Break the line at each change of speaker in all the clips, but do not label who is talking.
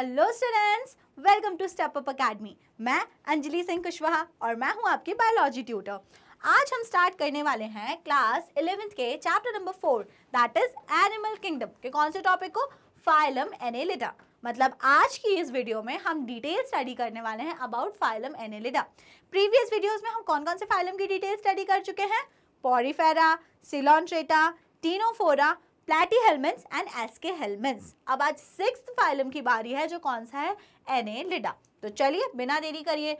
hello students welcome to step up academy मैं अंजलि सिंह कुशवाहा और मैं हूं आपकी बायोलॉजी ट्यूटर आज हम स्टार्ट करने वाले हैं क्लास इलेवेंथ के chapter number four that is animal kingdom के कौन से टॉपिक को फाइलम एनेलिडा मतलब आज की इस वीडियो में हम डिटेल स्टडी करने वाले हैं about phylum annelida previous videos में हम कौन कौन से फाइलम की डिटेल स्टडी कर चुके हैं porifera coelenterata ctenophora platyhelminthes and aschelminthes अब आज सिक्स फाइलम की बारी है जो कौन सा है एन लिडा तो चलिए बिना देरी करिए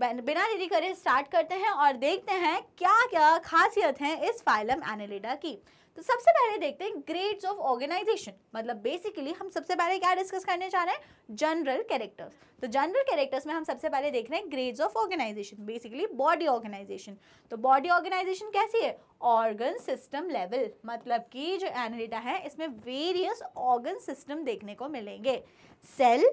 बिना देरी करिए स्टार्ट करते हैं और देखते हैं क्या क्या खासियत है इस फाइलम एनेलिडा की तो सबसे पहले देखते हैं ग्रेड्स ऑफ ऑर्गेनाइजेशन मतलब बेसिकली हम सबसे पहले क्या डिस्कस करने चाह रहे हैं जनरल कैरेक्टर्स तो जनरल कैरेक्टर्स में हम सबसे पहले देख रहे हैं grades of organisation basically body organisation तो बॉडी ऑर्गेनाइजेशन कैसी है ऑर्गन सिस्टम लेवल मतलब कि जो एनरिटा है इसमें वेरियस ऑर्गन सिस्टम देखने को मिलेंगे cell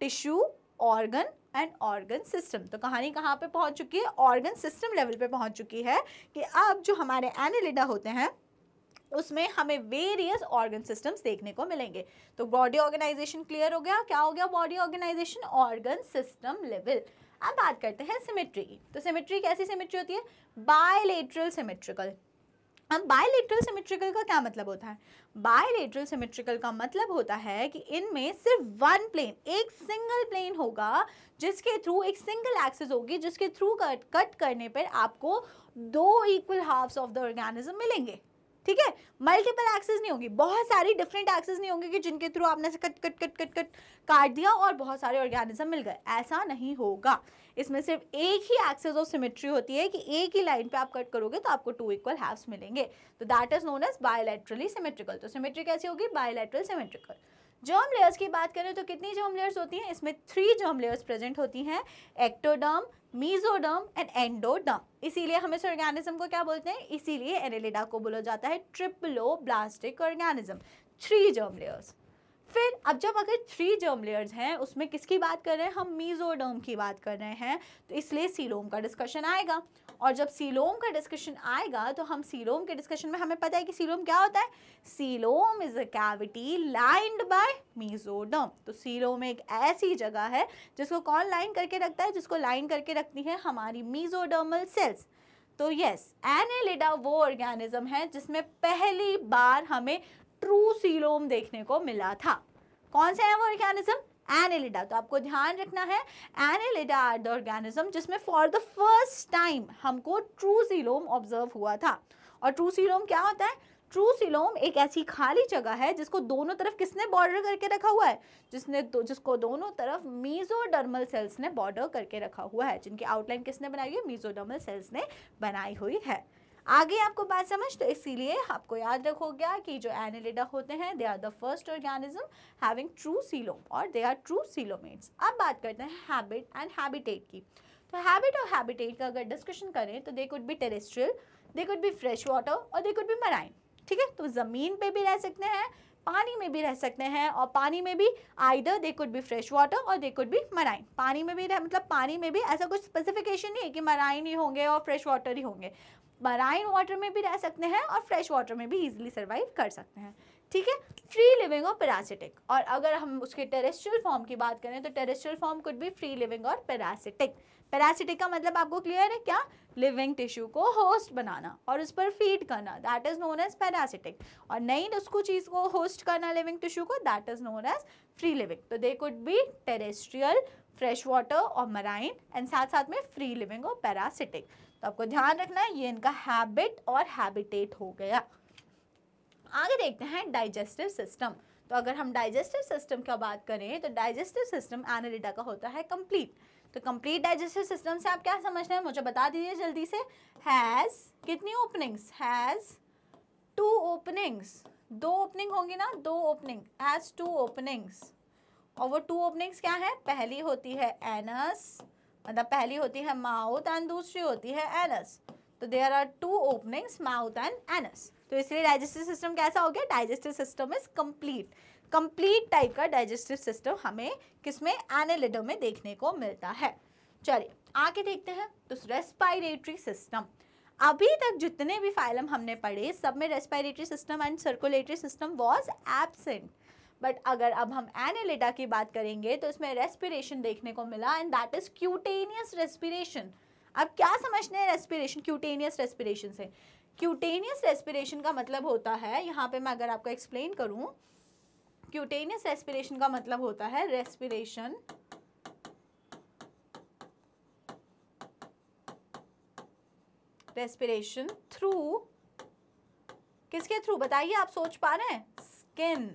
tissue organ and organ system तो कहानी कहाँ पे पहुँच चुकी है ऑर्गन सिस्टम लेवल पे पहुँच चुकी है कि अब जो हमारे एनिलिडा होते हैं उसमें हमें वेरियस ऑर्गन सिस्टम्स देखने को मिलेंगे तो बॉडी ऑर्गेनाइजेशन क्लियर हो गया क्या हो गया body organisation organ system level अब बात करते हैं सिमेट्री की तो सिमेट्री कैसी सिमेट्री होती है बायलेटरल सिमेट्रिकल अब बायलेटरल सिमेट्रिकल का क्या मतलब होता है बायोलेट्रल सिमेट्रिकल का मतलब होता है कि इनमें सिर्फ वन प्लेन एक सिंगल प्लेन होगा जिसके थ्रू एक सिंगल एक्सेस होगी जिसके थ्रू कट कट करने पर आपको दो equal halves of the organism मिलेंगे ठीक है मल्टीपल एक्सेस नहीं होगी बहुत सारी डिफरेंट एक्सेस नहीं होंगे कि जिनके थ्रू आपने से cut cut cut cut cut काट दिया और बहुत सारे ऑर्गेनिज्म मिल गए ऐसा नहीं होगा इसमें सिर्फ एक ही एक्सेस और सिमेट्री होती है कि एक ही लाइन पे आप कट करोगे तो आपको टू इक्वल हैव्स मिलेंगे तो that is known as bilaterally symmetrical तो सिमेट्री कैसी होगी बायोलेट्रल सिमेट्रिकल जर्म लेयर्स की बात करें तो कितनी जर्म लेयर्स होती हैं इसमें थ्री जर्म लेयर्स प्रेजेंट होती हैं एक्टोडर्म मीजोडर्म एंड एंडोडर्म इसीलिए हम इस ऑर्गेनिज्म को क्या बोलते हैं इसीलिए एनेलिडा को बोला जाता है triploblastic organism three germ layers फिर अब जब अगर थ्री जर्म लेयर्स हैं उसमें किसकी बात कर रहे हैं हम मीजोडर्म की बात कर रहे हैं तो इसलिए सीलोम का डिस्कशन आएगा और जब सीलोम का डिस्कशन आएगा तो हम सीलोम के डिस्कशन में हमें पता है कि सीलोम क्या होता है coelom is a cavity lined by mesoderm तो सीलोम एक ऐसी जगह है जिसको कौन लाइन करके रखता है जिसको लाइन करके रखती है हमारी मीजोडर्मल सेल्स तो यस एनेलिडा वो ऑर्गेनिज्म है जिसमें पहली बार हमें ट्रू सीलोम देखने को मिला था कौन सा है वो ऑर्गेनिज्म एनिलिडा तो आपको ध्यान रखना है एनिलिडा आर द ऑर्गेनिज्म जिसमें फॉर द फर्स्ट टाइम हमको ट्रू सीलोम ऑब्जर्व हुआ था और ट्रू सीलोम क्या होता है ट्रू सिलोम एक ऐसी खाली जगह है जिसको दोनों तरफ किसने बॉर्डर करके रखा हुआ है जिसने दो, जिसको दोनों तरफ मीजोडर्मल सेल्स ने बॉर्डर करके रखा हुआ है जिनकी आउटलाइन किसने बनाई हुई है मीजोडर्मल सेल्स ने बनाई हुई है आगे आपको बात समझ तो इसीलिए आपको याद रखो गया कि जो एनिलिडा होते हैं they are the first organism having true coelom और दे आर ट्रू सीलोमेट्स अब बात करते हैं हैबिट एंड हैबिटेट की तो हैबिट और हैबिटेट का अगर डिस्कशन करें तो they could be terrestrial they could be fresh water और दे कुड बी मराइन ठीक है तो ज़मीन पर भी रह सकते हैं पानी में भी रह सकते हैं और पानी में भी either they could be fresh water और दे कुड बी मराइन पानी में भी रह मतलब पानी में भी ऐसा कुछ स्पेसिफिकेशन नहीं है कि मराइन ही होंगे और फ्रेश वाटर ही होंगे बराइन वाटर में भी रह सकते हैं और फ्रेश वाटर में भी ईजिली सर्वाइव कर सकते हैं ठीक है फ्री लिविंग और पैरासिटिक और अगर हम उसके टेरेस्ट्रियल फॉर्म की बात करें तो टेरेस्ट्रियल फॉर्म कुड भी फ्री लिविंग और पैरासिटिक पैरासिटिक का मतलब आपको क्लियर है क्या लिविंग टिश्यू को होस्ट बनाना और उस पर फीड करना that is known as parasitic और नई उसको चीज़ को होस्ट करना लिविंग टिश्यू को that is known as free living तो they could be terrestrial fresh water और मराइन एंड साथ साथ में फ्री लिविंग और पैरासिटिक तो आपको ध्यान रखना है ये इनका हैबिट और हैबिटेट हो गया आगे देखते हैं डाइजेस्टिव सिस्टम तो अगर हम डाइजेस्टिव सिस्टम का बात करें तो डाइजेस्टिव सिस्टम एनालिटा का होता है कंप्लीट तो कंप्लीट डाइजेस्टिव सिस्टम से आप क्या रहे हैं मुझे बता दीजिए जल्दी से हैज़ कितनी ओपनिंग्स हैज़ टू ओपनिंग्स दो ओपनिंग होंगी ना दो ओपनिंग हैज़ टू ओपनिंग्स और वो टू ओपनिंग्स क्या है पहली होती है एनस मतलब पहली होती है माउथ एंड दूसरी होती है एनस तो there are two openings mouth and anus तो इसलिए डाइजेस्टिव सिस्टम कैसा हो गया digestive system is complete complete type का डाइजेस्टिव सिस्टम हमें किसमें एनेलिडो में देखने को मिलता है चलिए आगे देखते हैं तो रेस्पायरेटरी सिस्टम अभी तक जितने भी फाइलम हमने पढ़े सब में respiratory system and circulatory system was absent but अगर अब हम एनिलिटा की बात करेंगे तो इसमें रेस्पिरेशन देखने को मिला and that is cutaneous respiration अब क्या समझते हैं रेस्पिरेशन क्यूटेनियस रेस्पिरेशन से क्यूटेनियस रेस्पिरेशन का मतलब होता है यहाँ पे मैं अगर आपको एक्सप्लेन करूँ क्यूटेनियस रेस्पिरेशन का मतलब होता है रेस्पिरेशन रेस्पिरेशन थ्रू किसके थ्रू बताइए आप सोच पा रहे हैं स्किन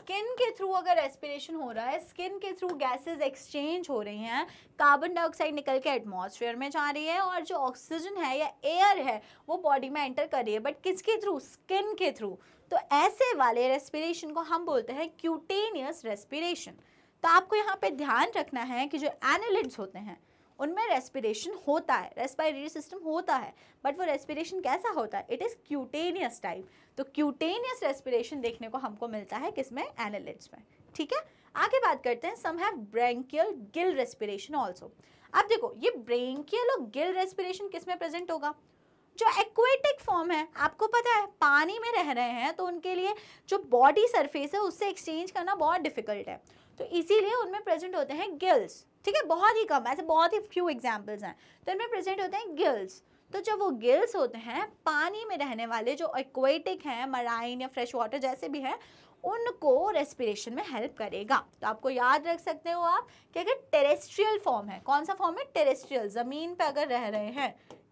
स्किन के थ्रू अगर रेस्पिरेशन हो रहा है स्किन के थ्रू गैसेस एक्सचेंज हो रही हैं कार्बन डाइऑक्साइड निकल के एटमॉस्फेयर में जा रही है और जो ऑक्सीजन है या एयर है वो बॉडी में एंटर कर रही है बट किसके थ्रू स्किन के थ्रू तो ऐसे वाले रेस्पिरेशन को हम बोलते हैं क्यूटेनियस रेस्पिरेशन तो आपको यहाँ पे ध्यान रखना है कि जो एनालिड्स होते हैं उनमें रेस्पिरेशन होता है रेस्पायरेटरी सिस्टम होता है बट वो रेस्पिरेशन कैसा होता है इट इज़ क्यूटेनियस टाइप तो क्यूटेनियस रेस्पिरेशन देखने को हमको मिलता है किसमें एनालिट्स में ठीक है आगे बात करते हैं some have branchial gill respiration also अब देखो ये ब्रेंकियल और गिल रेस्पिरेशन किस में प्रेजेंट होगा जो एक्वेटिक फॉर्म है आपको पता है पानी में रह रहे हैं तो उनके लिए जो बॉडी सरफेस है उससे एक्सचेंज करना बहुत डिफिकल्ट है तो इसीलिए उनमें प्रेजेंट होते हैं गिल्स ठीक है बहुत ही कम ऐसे बहुत ही फ्यू एग्जाम्पल्स हैं तो इनमें प्रेजेंट होते हैं गिल्स तो जब वो गिल्स होते हैं पानी में रहने वाले जो एक्वेटिक हैं मराइन या फ्रेश वाटर जैसे भी हैं उनको रेस्पिरेशन में हेल्प करेगा तो आपको याद रख सकते हो आप कि अगर टेरेस्ट्रियल फॉर्म है कौन सा फॉर्म है टेरेस्ट्रियल ज़मीन पर अगर रह रहे हैं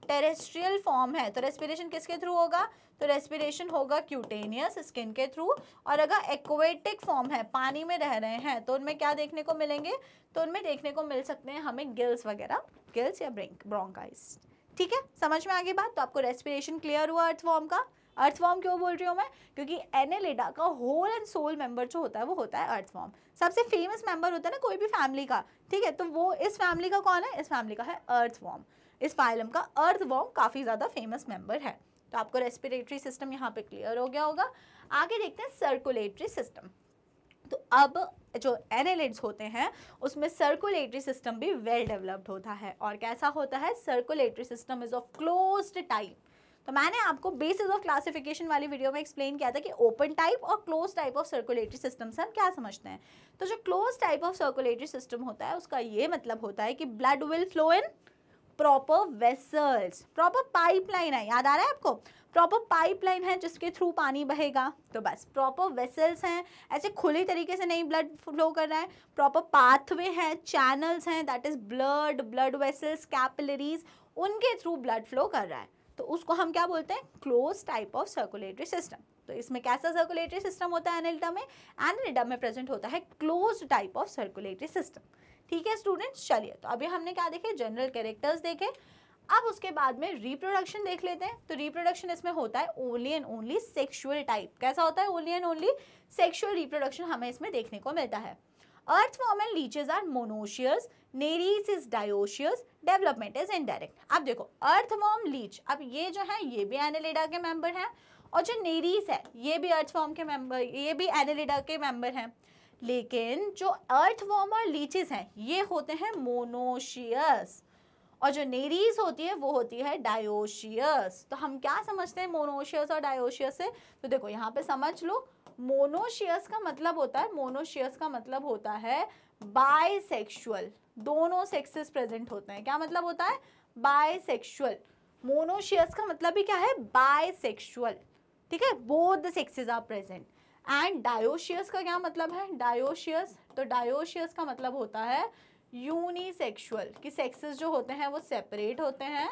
टेरेस्ट्रियल फॉर्म है तो रेस्पिरेशन किसके थ्रू होगा तो रेस्पिरेशन होगा क्यूटेनियस स्किन के थ्रू और अगर एक्वेटिक फॉर्म है पानी में रह रहे हैं तो उनमें क्या देखने को मिलेंगे तो उनमें देखने को मिल सकते हैं हमें गिल्स वगैरह गिल्स या ब्रिंक ब्रोंकाइस ठीक है समझ में आगे बात तो आपको रेस्पिरेशन क्लियर हुआ फॉर्म का अर्थ फॉर्म क्यों बोल रही हूँ मैं क्योंकि एनेलिडा का होल एंड सोल मेंबर जो होता है वो होता है अर्थ फॉर्म सबसे फेमस मेंबर होता है ना कोई भी फैमिली का ठीक है तो वो इस फैमिली का कौन है इस फैमिली का है अर्थ फॉर्म इस फाइलम का अर्थ अर्थवॉर्म काफ़ी ज़्यादा फेमस मेंबर है तो आपको रेस्पिरेटरी सिस्टम यहाँ पे क्लियर हो गया होगा आगे देखते हैं सर्कुलेटरी सिस्टम तो अब जो एनेलिड्स होते हैं उसमें सर्कुलेटरी सिस्टम भी वेल डेवलप्ड होता है और कैसा होता है circulatory system is of close type तो मैंने आपको बेसिस ऑफ क्लासिफिकेशन वाली वीडियो में एक्सप्लेन किया था कि ओपन टाइप और close type of circulatory system से हम क्या समझते हैं तो जो close type of circulatory system होता है उसका ये मतलब होता है कि blood will flow in proper vessels proper pipeline है याद आ रहा है आपको प्रॉपर पाइपलाइन है जिसके थ्रू पानी बहेगा तो बस प्रॉपर वेसल्स हैं ऐसे खुले तरीके से नहीं ब्लड फ्लो कर रहा है प्रॉपर पाथवे हैं चैनल्स हैं that is blood blood vessels capillaries उनके थ्रू ब्लड फ्लो कर रहा है तो उसको हम क्या बोलते हैं close type of circulatory system तो इसमें कैसा सर्कुलेटरी सिस्टम होता है एनिल्टा में एनिल्टा में प्रेजेंट होता है close type of circulatory system ठीक है स्टूडेंट्स चलिए तो अभी हमने क्या देखे जनरल कैरेक्टर्स देखे अब उसके बाद में रिप्रोडक्शन देख लेते हैं तो रिप्रोडक्शन इसमें होता है only and only sexual type कैसा होता है only and only sexual reproduction हमें इसमें देखने को मिलता है earthworm and leeches are monoecious nereis is dioecious development is indirect अब देखो अर्थ अर्थवॉर्म लीच अब ये जो है ये भी एनेलिडा के मेंबर हैं और जो नेरीस है ये भी अर्थ फॉर्म के मेंबर ये भी एनेलिडा के मेंबर हैं लेकिन जो अर्थ वॉर्म और लीचेस हैं ये होते हैं मोनोशियस और जो नेरीज होती है वो होती है डायोशियस तो हम क्या समझते हैं मोनोशियस और डायोशियस से तो देखो यहाँ पे समझ लो मोनोशियस का मतलब होता है मोनोशियस का मतलब होता है बाइसेक्सुअल दोनों सेक्सेस प्रेजेंट होते हैं क्या मतलब होता है बाइसेक्सुअल मोनोशियस का मतलब भी क्या है बाइसेक्सुअल ठीक है both sexes sexes are present and dioecious का क्या मतलब है डायोशियस तो डायोशियस का मतलब होता है यूनिसेक्सुअल कि सेक्सेस जो होते हैं वो सेपरेट होते हैं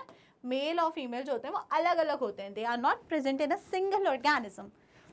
मेल और फीमेल जो होते हैं वो अलग अलग होते हैं they are not present in a single organism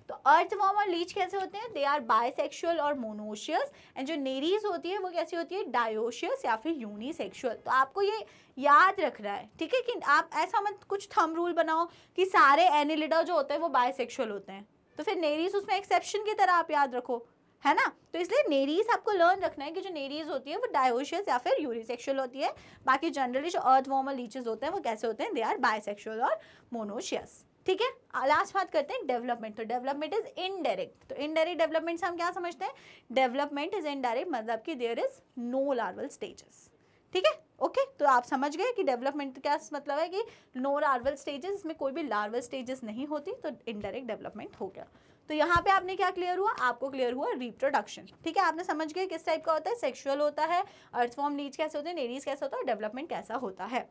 तो अर्थवॉर्म और लीच कैसे होते हैं दे आर बायसेक्सुअल और मोनोशियस एंड जो नेरीज होती है वो कैसी होती है डायोशियस या फिर यूनिसेक्सुअल तो आपको ये याद रखना है ठीक है कि आप ऐसा मत कुछ थम रूल बनाओ कि सारे एनिलिडा जो होते हैं वो बायसेक्सुअल होते हैं तो फिर नेरीज उसमें एक्सेप्शन की तरह आप याद रखो है ना तो इसलिए नेरीज आपको लर्न रखना है कि जो नेरीज होती है वो डायोशियस या फिर यूरिसेक्शुअल होती है बाकी जनरली जो अर्थ वॉर्मल लीचेज होते हैं वो कैसे होते हैं दे आर बायसेक्शुअल और मोनोशियस ठीक है लास्ट बात करते हैं डेवलपमेंट तो डेवलपमेंट इज इनडायरेक्ट तो इनडायरेक्ट डेवलपमेंट से हम क्या समझते हैं डेवलपमेंट इज इनडायरेक्ट मतलब कि there is no larval stages ठीक है ओके okay, तो आप समझ गए कि डेवलपमेंट का मतलब है कि नो लार्वल स्टेजेस इसमें कोई भी लार्वल स्टेजेस नहीं होती तो इनडायरेक्ट डेवलपमेंट हो गया तो यहाँ पे आपने क्या क्लियर हुआ आपको क्लियर हुआ रिप्रोडक्शन ठीक है आपने समझ गए किस टाइप का होता है सेक्सुअल होता है अर्थफॉर्म नीच कैसे होते हैं नेरीज कैसा होता है और डेवलपमेंट कैसा होता है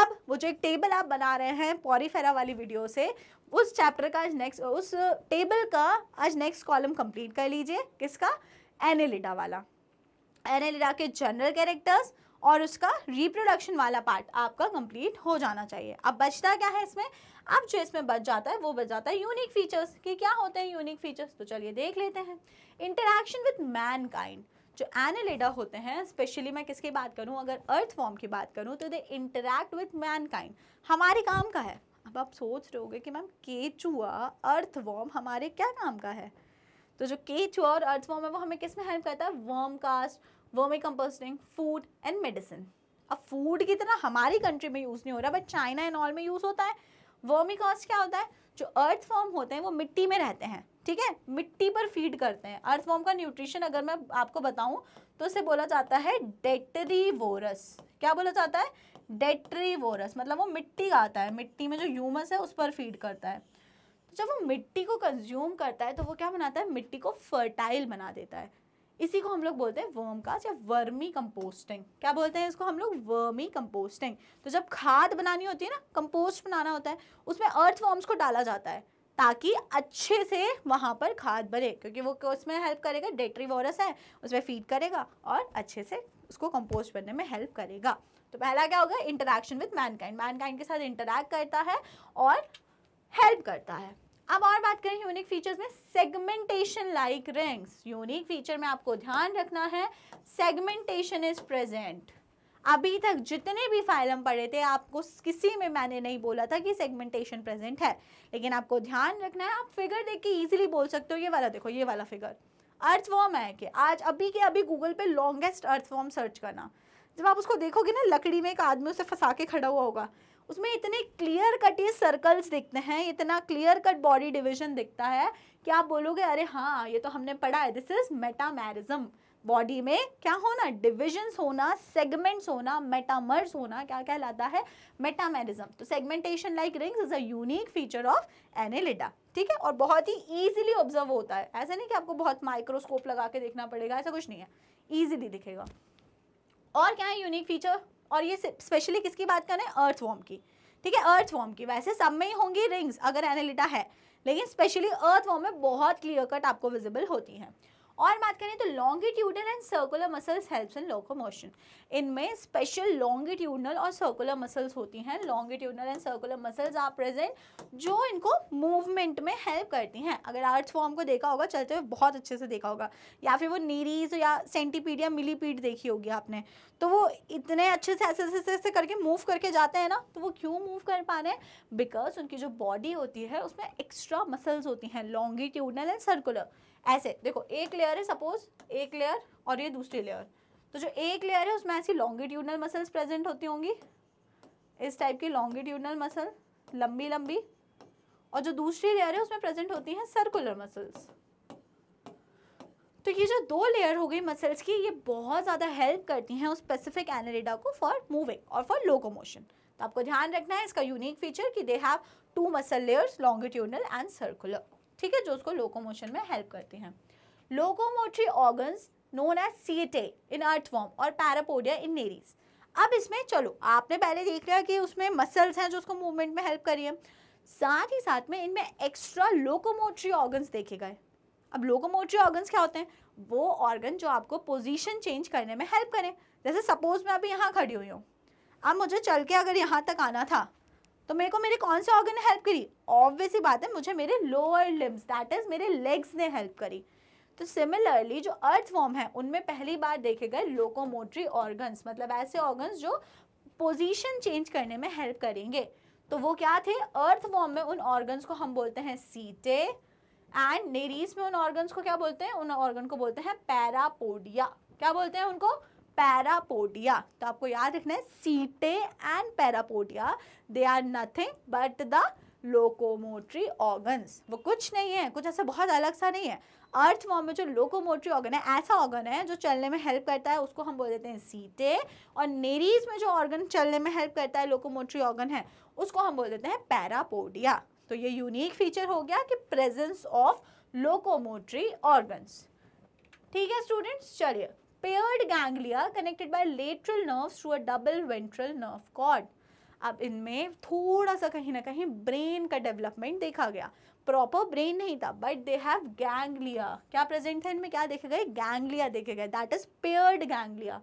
अब वो जो एक टेबल आप बना रहे हैं पॉरीफेरा वाली वीडियो से उस चैप्टर का आज नेक्स्ट उस टेबल का आज नेक्स्ट कॉलम कंप्लीट कर लीजिए किसका एनेलिडा वाला एनेलिडा के जनरल कैरेक्टर्स और उसका रिप्रोडक्शन वाला पार्ट आपका कंप्लीट हो जाना चाहिए अब बचता क्या है इसमें अब जो इसमें बच जाता है वो बच जाता है यूनिक फीचर्स कि क्या होते हैं यूनिक फीचर्स तो चलिए देख लेते हैं इंटरेक्शन विद मैन काइंड जो एनिलेडा होते हैं स्पेशली मैं किसकी बात करूँ अगर अर्थ फॉर्म की बात करूँ तो they interact with mankind हमारे काम का है अब आप सोच रहे होगे कि मैम केचुआ अर्थ वॉर्म हमारे क्या काम का है तो जो केचुआ और अर्थ वॉर्म है वो हमें किस में हेल्प करता है worm cast vermicomposting food and medicine अब फूड की तरह हमारी कंट्री में यूज़ नहीं हो रहा बट चाइना एंड ऑल में यूज़ होता है वर्मी कॉस्ट क्या होता है जो अर्थ फॉर्म होते हैं वो मिट्टी में रहते हैं ठीक है मिट्टी पर फीड करते हैं अर्थ फॉर्म का न्यूट्रिशन अगर मैं आपको बताऊं तो उसे बोला जाता है डेटरीवोरस क्या बोला जाता है वोरस मतलब वो मिट्टी का आता है मिट्टी में जो ह्यूमस है उस पर फीड करता है तो जब वो मिट्टी को कंज्यूम करता है तो वो क्या बनाता है मिट्टी को फर्टाइल बना देता है इसी को हम लोग बोलते हैं वर्म का या वर्मी कंपोस्टिंग क्या बोलते हैं इसको हम लोग वर्मी कंपोस्टिंग तो जब खाद बनानी होती है ना कंपोस्ट बनाना होता है उसमें अर्थ वर्म्स को डाला जाता है ताकि अच्छे से वहाँ पर खाद बने क्योंकि वो उसमें हेल्प करेगा डेटरी वॉरस है उसमें फीड करेगा और अच्छे से उसको कंपोस्ट बनने में हेल्प करेगा तो पहला क्या होगा इंटरेक्शन विथ मैनकाइंड मैनकाइंड के साथ इंटरेक्ट करता है और हेल्प करता है अब और बात करें यूनिक फीचर्स में segmentation like rings unique feature में आपको ध्यान रखना है सेगमेंटेशन इज प्रेजेंट अभी तक जितने भी फाइलम पढ़े थे आपको किसी में मैंने नहीं बोला था कि सेगमेंटेशन प्रेजेंट है लेकिन आपको ध्यान रखना है आप फिगर देख के ईजिली बोल सकते हो ये वाला देखो ये वाला फिगर अर्थवॉर्म है कि आज अभी के अभी गूगल पे लॉन्गेस्ट अर्थवॉर्म सर्च करना जब आप उसको देखोगे ना लकड़ी में एक आदमी उसे फंसा के खड़ा हुआ होगा उसमें इतने क्लियर कट ये सर्कल्स दिखते हैं इतना क्लियर कट बॉडी डिविजन दिखता है कि आप बोलोगे अरे हाँ ये तो हमने पढ़ा है दिस इज मेटामैरिज्म बॉडी में क्या होना डिविजन्स होना सेगमेंट्स होना मेटामर्स होना क्या कहलाता है मेटामेरिज्म तो segmentation like rings is a unique feature of annelida ठीक है और बहुत ही ईजिली ऑब्जर्व होता है ऐसा नहीं कि आपको बहुत माइक्रोस्कोप लगा के देखना पड़ेगा ऐसा कुछ नहीं है ईजिली दिखेगा और क्या है यूनिक फीचर और ये स्पेशली किसकी बात करें अर्थ वॉर्म की ठीक है अर्थ वॉर्म की वैसे सब में ही होंगी रिंग्स अगर एनालिटा है लेकिन स्पेशली अर्थ वॉर्म में बहुत क्लियर कट आपको विजिबल होती हैं और बात करें तो longitudinal and circular muscles helps in locomotion इनमें स्पेशल लॉन्गिट्यूडनल और सर्कुलर मसल्स होती हैं longitudinal and circular muscles are present जो इनको मूवमेंट में हेल्प करती हैं अगर आर्ट फॉर्म को देखा होगा चलते हुए बहुत अच्छे से देखा होगा या फिर वो नीरीज या सेंटीपीड या मिलीपीड देखी होगी आपने तो वो इतने अच्छे से ऐसे ऐसे ऐसे करके मूव करके जाते हैं ना तो वो क्यों मूव कर पा रहे हैं बिकॉज उनकी जो बॉडी होती है उसमें एक्स्ट्रा मसल्स होती हैं लॉन्गिट्यूडनल एंड सर्कुलर ऐसे देखो एक लेयर है सपोज एक लेयर और ये दूसरी लेयर तो जो एक लेयर है उसमें ऐसी लॉन्गिट्यूडनल मसल्स प्रेजेंट होती होंगी इस टाइप की लॉन्गिट्यूडनल मसल लंबी लंबी और जो दूसरी लेयर है उसमें प्रेजेंट होती हैं सर्कुलर मसल्स तो ये जो दो लेयर हो गई मसल्स की ये बहुत ज़्यादा हेल्प करती हैं उस स्पेसिफिक एनरेडा को फॉर मूविंग और फॉर लोकोमोशन तो आपको ध्यान रखना है इसका यूनिक फीचर कि they have two muscle layers longitudinal and circular ठीक है जो उसको लोकोमोशन में हेल्प करते हैं locomotory organs known as setae in earthworm और पैरापोडिया इन नेरीज अब इसमें चलो आपने पहले देख लिया कि उसमें मसल्स हैं जो उसको मूवमेंट में हेल्प करी है साथ ही साथ में इनमें एक्स्ट्रा लोकोमोटरी ऑर्गन्स देखे गए अब लोकोमोटरी ऑर्गन्स क्या होते हैं वो ऑर्गन जो आपको पोजीशन चेंज करने में हेल्प करें जैसे सपोज मैं अभी यहाँ खड़ी हुई हूँ अब मुझे चल के अगर यहाँ तक आना था तो मेरे को मेरे कौन से ऑर्गन ने हेल्प करी ऑब्वियसली बात है मुझे मेरे लोअर लिम्स दैट इज़ मेरे लेग्स ने हेल्प करी तो सिमिलरली जो अर्थ फॉर्म है उनमें पहली बार देखे गए लोकोमोटरी ऑर्गन्स मतलब ऐसे ऑर्गन्स जो पोजीशन चेंज करने में हेल्प करेंगे तो वो क्या थे अर्थ फॉर्म में उन ऑर्गन्स को हम बोलते हैं सीटे एंड नेरीज में उन ऑर्गन्स को क्या बोलते हैं उन ऑर्गन को बोलते हैं पैरापोडिया क्या बोलते हैं उनको पैरापोडिया तो आपको याद रखना है setae and parapodia they are nothing but the locomotory organs वो कुछ नहीं है कुछ ऐसा बहुत अलग सा नहीं है अर्थ फॉर्म में जो लोकोमोटरी ऑर्गन है ऐसा ऑर्गन है जो चलने में हेल्प करता है उसको हम बोल देते हैं सीटे और नेरीज में जो ऑर्गन चलने में हेल्प करता है लोकोमोटरी ऑर्गन है उसको हम बोल देते हैं पैरापोडिया तो ये यूनिक फीचर हो गया कि प्रेजेंस ऑफ लोकोमोटरी ऑर्गन्स ठीक है स्टूडेंट्स चलिए paired ganglia connected by lateral nerves through a double ventral nerve cord अब इनमें थोड़ा सा कहीं ना कहीं ब्रेन का डेवलपमेंट देखा गया प्रॉपर ब्रेन नहीं था बट दे हैव गैंग्लिया क्या प्रेजेंट था इनमें क्या देखे गए गैंगलिया देखे गए दैट इज पेयर्ड गैंग्लिया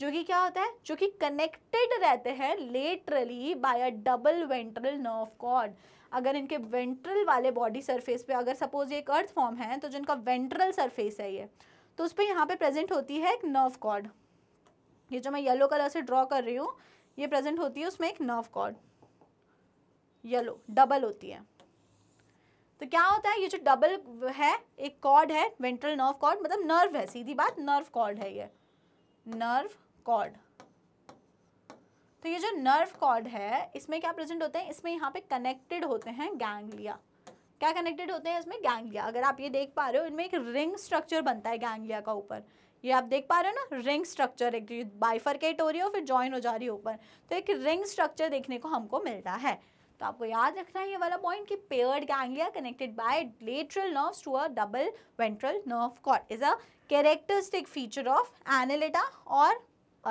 जो कि क्या होता है जो कि कनेक्टेड रहते हैं laterally by a double ventral nerve cord अगर इनके वेंट्रल वाले बॉडी सरफेस पे अगर सपोज एक अर्थ फॉर्म है तो जिनका वेंट्रल सरफेस है ये तो उस पर यहाँ पे प्रेजेंट होती है एक नर्व कॉर्ड ये जो मैं येलो कलर से ड्रॉ कर रही हूँ ये प्रेजेंट होती है उसमें एक नर्व कॉर्ड येलो डबल होती है तो क्या होता है ये जो डबल है एक कॉर्ड है वेंट्रल नर्व कॉर्ड मतलब नर्व है सीधी बात नर्व कॉर्ड है ये नर्व कॉर्ड तो ये जो नर्व कॉर्ड है इसमें क्या प्रेजेंट होते हैं इसमें यहाँ पे कनेक्टेड होते हैं गैंग्लिया क्या कनेक्टेड होते हैं इसमें गैंग्लिया अगर आप ये देख पा रहे हो इनमें एक रिंग स्ट्रक्चर बनता है गैंग्लिया का ऊपर ये आप देख पा रहे हो ना रिंग स्ट्रक्चर एक बाइफरकेट हो रही और फिर ज्वाइन हो जा रही है ऊपर तो एक रिंग स्ट्रक्चर देखने को हमको मिलता है तो आपको याद रखना है ये वाला पॉइंट कि paired ganglia connected by lateral nerves to a double ventral nerve cord is a characteristic feature of Annelida और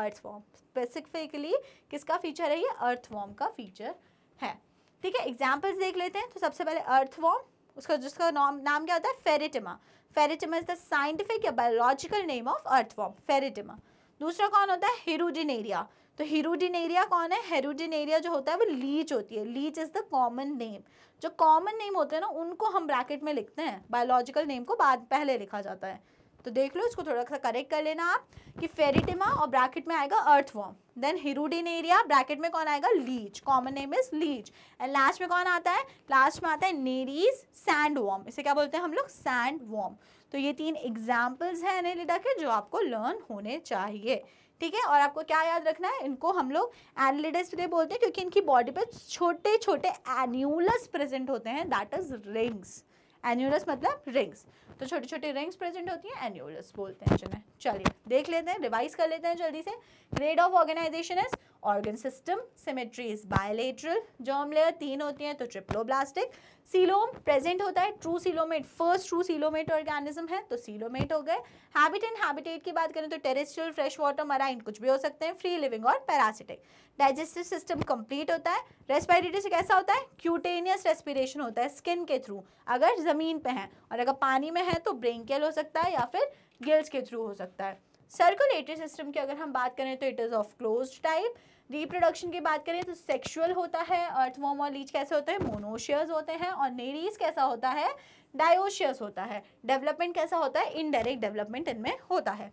अर्थवॉर्म स्पेसिफिकली किसका फीचर है ये अर्थवॉर्म का फीचर है ठीक है एग्जाम्पल्स देख लेते हैं तो सबसे पहले अर्थ वॉम उसका जिसका नाम नाम क्या होता है Pheretima Pheretima is the scientific या biological name of earthworm Pheretima दूसरा कौन होता है एरिया तो एरिया कौन है एरिया जो होता है वो लीच होती है leech is the common name जो कॉमन नेम होते हैं ना उनको हम ब्रैकेट में लिखते हैं बायोलॉजिकल नेम को बाद पहले लिखा जाता है तो देख लो इसको थोड़ा सा करेक्ट कर लेना आप कि फेरिटिमा और ब्रैकेट में आएगा earthworm then Hirudinaria bracket में कौन आएगा leech common name is leech and last में कौन आता है लास्ट में आता है नेरीज सैंड वॉम इसे क्या बोलते हैं हम लोग सैंड वॉम तो ये तीन एग्जाम्पल्स हैं एनेलिडा के जो आपको लर्न होने चाहिए ठीक है और आपको क्या याद रखना है इनको हम लोग एनलिडस इसलिए बोलते हैं क्योंकि इनकी बॉडी पे छोटे छोटे एन्यूलस प्रेजेंट होते हैं दैट इज रिंग्स एन्यूलस मतलब रिंग्स तो छोटी छोटी रिंग्स प्रेजेंट होती हैं एन्यूलस बोलते हैं जिन्हें चलिए देख लेते हैं रिवाइज कर लेते हैं जल्दी से grade of organization is organ system symmetry is bilateral germ layer तीन होती हैं तो ट्रिप्लोब्लास्टिक सीलोम प्रेजेंट होता है true coelomate first true coelomate organism है तो सीलोमेट हो गए हैबिट एंड हैबिटेट की बात करें तो टेरेस्ट्रियल फ्रेश वाटर मराइन कुछ भी हो सकते हैं फ्री लिविंग और पैरासिटिक डाइजेस्टिव सिस्टम कंप्लीट होता है से कैसा होता है क्यूटेनियस रेस्पिरेशन होता है स्किन के थ्रू अगर ज़मीन पर है और अगर पानी में है तो ब्रेंकेल हो सकता है या फिर गिल्स के थ्रू हो सकता है सर्कुलेटरी सिस्टम की अगर हम बात करें तो it is of close type reproduction की बात करें तो सेक्सुअल होता है अर्थवॉम और लीच कैसे होते हैं मोनोशियस होते हैं और नेरीज कैसा होता है डायोशियस होता है डेवलपमेंट कैसा होता है इनडायरेक्ट डेवलपमेंट इनमें होता है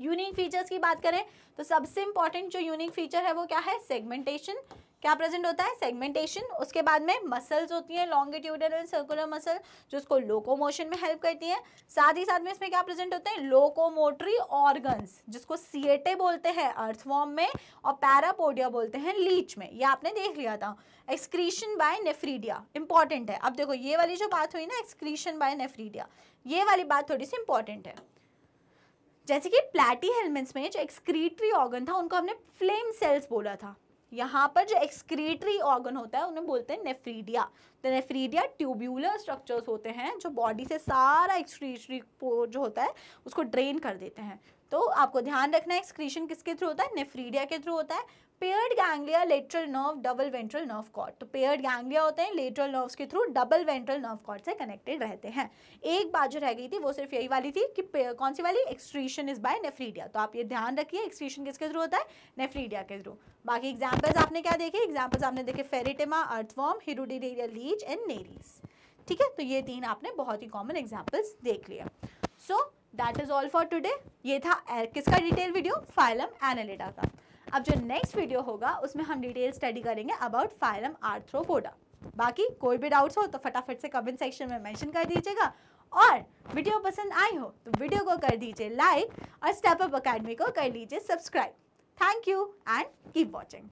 यूनिक फीचर्स की बात करें तो सबसे इंपॉर्टेंट जो यूनिक फीचर है वो क्या है सेगमेंटेशन क्या प्रेजेंट होता है सेगमेंटेशन उसके बाद में मसल्स होती हैं लॉन्गिट्यूडनल सर्कुलर मसल जो उसको लोकोमोशन में हेल्प करती हैं साथ ही साथ में इसमें क्या प्रेजेंट होते हैं लोकोमोटरी ऑर्गन्स जिसको सीएटे बोलते हैं अर्थवॉर्म में और पैरापोडिया बोलते हैं लीच में ये आपने देख लिया था एक्सक्रीशन बाय नेफ्रीडिया इंपॉर्टेंट है अब देखो ये वाली जो बात हुई ना एक्सक्रीशन बाय नेफ्रीडिया ये वाली बात थोड़ी सी इंपॉर्टेंट है जैसे कि प्लेटी हेलमेंट्स में जो एक्सक्रीटरी ऑर्गन था उनको हमने फ्लेम सेल्स बोला था यहाँ पर जो एक्सक्रीटरी ऑर्गन होता है उन्हें बोलते हैं नेफ्रीडिया तो नेफ्रीडिया ट्यूब्यूलर स्ट्रक्चर्स होते हैं जो बॉडी से सारा एक्सक्रीटरी जो होता है उसको ड्रेन कर देते हैं तो आपको ध्यान रखना है एक्सक्रीशन किसके थ्रू होता है नेफ्रीडिया के थ्रू होता है paired ganglia lateral nerve double ventral nerve cord तो पेयर्ड गैंग्लिया होते हैं लेटरल नर्व्स के through double ventral nerve cord से कनेक्टेड रहते हैं एक बात जो रह गई थी वो सिर्फ यही वाली थी कि कौन सी वाली एक्सट्रीशन इज बाय नेफ्रीडिया तो आप ये ध्यान रखिए एक्सट्रीशन किसके थ्रू होता है नेफ्रीडिया के थ्रू बाकी एग्जाम्पल्स आपने क्या देखे एग्जाम्पल्स आपने देखे Pheretima earthworm Hirudinaria leech and Nereis ठीक है तो ये तीन आपने बहुत ही कॉमन एग्जाम्पल्स देख लिया so that is all for today ये था किसका डिटेल वीडियो फाइलम एनालिडा का अब जो नेक्स्ट वीडियो होगा उसमें हम डिटेल स्टडी करेंगे अबाउट फाइलम आर्थ्रोपोडा बाकी कोई भी डाउट्स हो तो फटाफट से कमेंट सेक्शन में मेंशन कर दीजिएगा और वीडियो पसंद आई हो तो वीडियो को कर दीजिए लाइक और स्टेप अप अकेडमी को कर लीजिए subscribe thank you and keep watching